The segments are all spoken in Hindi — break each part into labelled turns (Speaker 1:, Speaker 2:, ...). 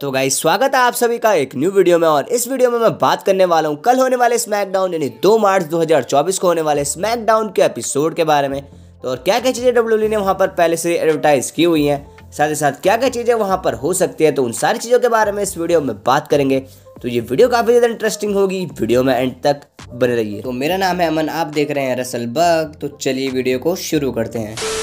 Speaker 1: तो गाइस स्वागत है आप सभी का एक न्यू वीडियो में और इस वीडियो में मैं बात करने वाला हूँ कल होने वाले स्मैकडाउन यानी 2 मार्च 2024 को होने वाले स्मैकडाउन के एपिसोड के बारे में तो और क्या क्या चीज़ें डब्ल्यू e ने वहाँ पर पहले से एडवर्टाइज की हुई हैं साथ ही साथ क्या क्या चीज़ें वहाँ पर हो सकती है तो उन सारी चीज़ों के बारे में इस वीडियो में बात करेंगे तो ये वीडियो काफ़ी ज़्यादा इंटरेस्टिंग होगी वीडियो में एंड तक बने रहिए तो मेरा नाम है अमन आप देख रहे हैं रसल बग तो चलिए वीडियो को शुरू करते हैं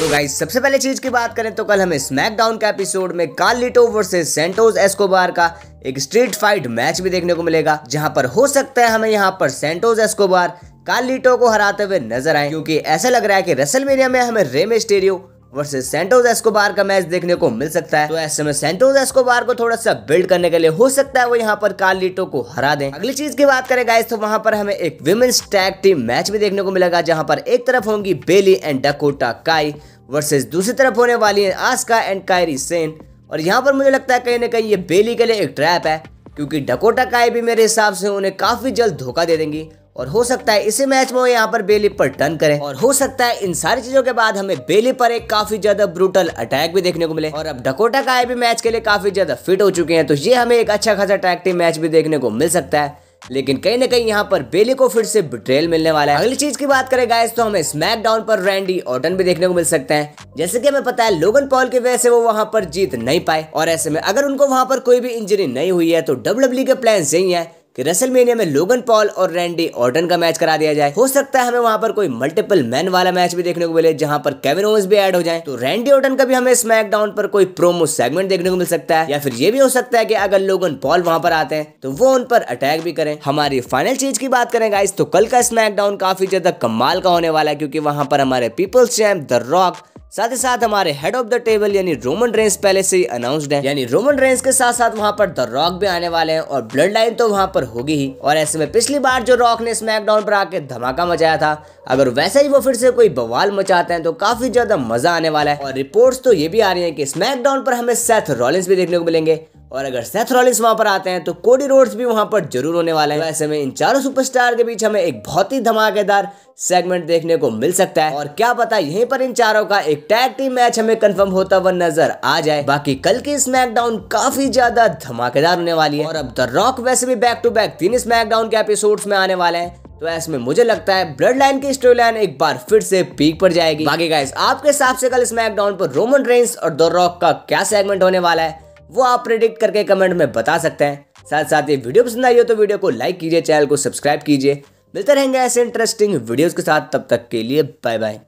Speaker 1: तो गाइज सबसे पहले चीज की बात करें तो कल हमें स्मैकडाउन के एपिसोड में कार्लिटो वर्सेस सेंटोस एस्कोबार का एक स्ट्रीट फाइट मैच भी देखने को मिलेगा जहां पर हो सकता है हमें यहां पर सेंटोस एस्कोबार कार्लिटो को हराते हुए नजर आए क्योंकि ऐसा लग रहा है कि रेसलमेनिया में हमें Rey Mysterio versus Santos Escobar का मैच देखने को मिल सकता है तो ऐसे में सेंटोज एस्कोबार को थोड़ा सा बिल्ड करने के लिए हो सकता है वो यहाँ पर कार्लिटो को हरा दें अगली चीज की बात करें गाइस तो वहां पर हमें एक विमेन्स टैग टीम मैच भी देखने को मिलेगा जहां पर एक तरफ होंगी Bayley and Dakota Kai versus दूसरी तरफ होने वाली है आस्का एंड कायरी सेन और यहाँ पर मुझे लगता है कहीं ना कहीं ये बेली के लिए एक ट्रैप है क्योंकि डकोटा काई भी मेरे हिसाब से उन्हें काफी जल्द धोखा दे देंगी और हो सकता है इसी मैच में वो यहाँ पर बेली पर टर्न करे और हो सकता है इन सारी चीजों के बाद हमें बेली पर एक काफी ज्यादा ब्रूटल अटैक भी देखने को मिले और अब डकोटा का भी मैच के लिए काफी ज्यादा फिट हो चुके हैं तो ये हमें एक अच्छा खासा अट्रैक्टिव मैच भी देखने को मिल सकता है लेकिन कहीं ना कहीं यहाँ पर बेली को फिर से बिट्रेल मिलने वाला है अगली चीज की बात करें गाइस तो हमें स्मैकडाउन पर रैंडी ऑर्टन भी देखने को मिल सकते हैं जैसे कि हमें पता है लोगन पॉल की वजह से वो वहां पर जीत नहीं पाए और ऐसे में अगर उनको वहां पर कोई भी इंजरी नहीं हुई है तो डब्ल्यू e के प्लान यही है कि रेसलमेनिया में लोगन पॉल और रैंडी ऑर्डन का मैच करा दिया जाए हो सकता है हमें वहां पर कोई मल्टीपल मैन वाला मैच भी देखने को मिले जहां पर केविन ओवेंस भी ऐड हो जाए तो रैंडी ऑर्डन का भी हमें स्मैकडाउन पर कोई प्रोमो सेगमेंट देखने को मिल सकता है या फिर ये भी हो सकता है कि अगर लोगन पॉल वहां पर आते हैं तो वो उन पर अटैक भी करें हमारी फाइनल चीज की बात करें गाइस तो कल का स्मैकडाउन काफी ज्यादा कमाल का होने वाला है क्योंकि वहां पर हमारे पीपल्स चैम्प द रॉक साथ ही साथ हमारे हेड ऑफ द टेबल यानी रोमन रेंस पहले से ही अनाउंस्ड है यानी रोमन रेंस के साथ साथ वहां पर द रॉक भी आने वाले हैं और ब्लड लाइन तो वहां पर होगी ही और ऐसे में पिछली बार जो रॉक ने स्मैकडाउन पर आके धमाका मचाया था अगर वैसे ही वो फिर से कोई बवाल मचाते हैं तो काफी ज्यादा मजा आने वाला है और रिपोर्ट तो ये भी आ रही है की स्मैकडाउन पर हमें सेथ रॉलिंस भी देखने को मिलेंगे और अगर सेथ रॉलिंस वहां पर आते हैं तो कोडी रोड्स भी वहां पर जरूर होने वाले हैं तो ऐसे में इन चारों सुपरस्टार के बीच हमें एक बहुत ही धमाकेदार सेगमेंट देखने को मिल सकता है और क्या पता यहीं पर इन चारों का एक टैग टीम मैच हमें कंफर्म होता हुआ नजर आ जाए बाकी कल की स्मैकडाउन काफी ज्यादा धमाकेदार होने वाली है और अब द रॉक वैसे भी बैक टू बैक तीन स्मैकडाउन के एपिसोड्स में आने वाले हैं तो ऐसे में मुझे लगता है ब्लड लाइन की स्टोरी लाइन एक बार फिर से पीक पर जाएगी बाकी गाइस आपके हिसाब से कल स्मैकडाउन पर रोमन रेंस और द रॉक का क्या सेगमेंट होने वाला है वो आप प्रिडिक्ट करके कमेंट में बता सकते हैं साथ साथ ये वीडियो पसंद आई हो तो वीडियो को लाइक कीजिए चैनल को सब्सक्राइब कीजिए मिलते रहेंगे ऐसे इंटरेस्टिंग वीडियोज़ के साथ तब तक के लिए बाय बाय